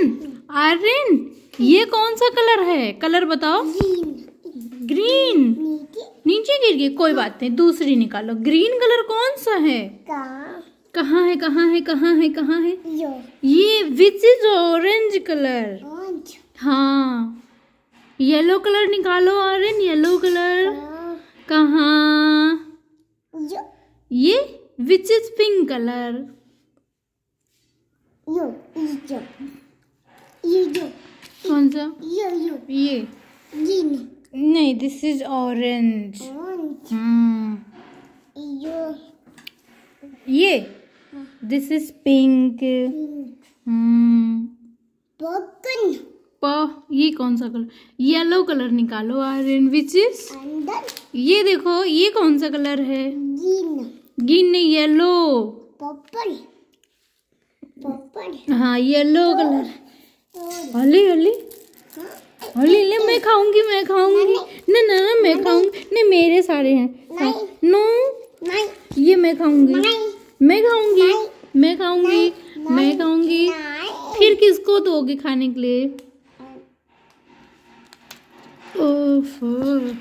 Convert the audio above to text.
आर्यन आर्यन ये कौन सा कलर है कलर बताओ ग्रीन नीचे गिर गई कोई बात नहीं दूसरी निकालो ग्रीन कलर कौन सा है कहाँ है कहाँ है कहाँ है कहाँ है ये विच इज ऑरेंज कलर हाँ येलो कलर निकालो ऑरेंज येलो कलर कहा ये विच इज पिंक कलर सा ये ये हम्म। ये नहीं नहीं दिस इज ऑरेंज ये दिस इज पिंक पर्पल ये कौन सा कलर येलो कलर निकालो ऑरेंज विच इज ये देखो ये कौन सा कलर है ग्रीन नहीं येलो पर्पल पर्पल हाँ येलो कलर हली हली और लीले मैं खाऊंगी मैं खाऊंगी ना ना ना मैं खाऊंगी नहीं मेरे सारे हैं नो ये मैं खाऊंगी मैं खाऊंगी मैं खाऊंगी मैं खाऊंगी फिर किसको दोगे खाने के लिए ओफ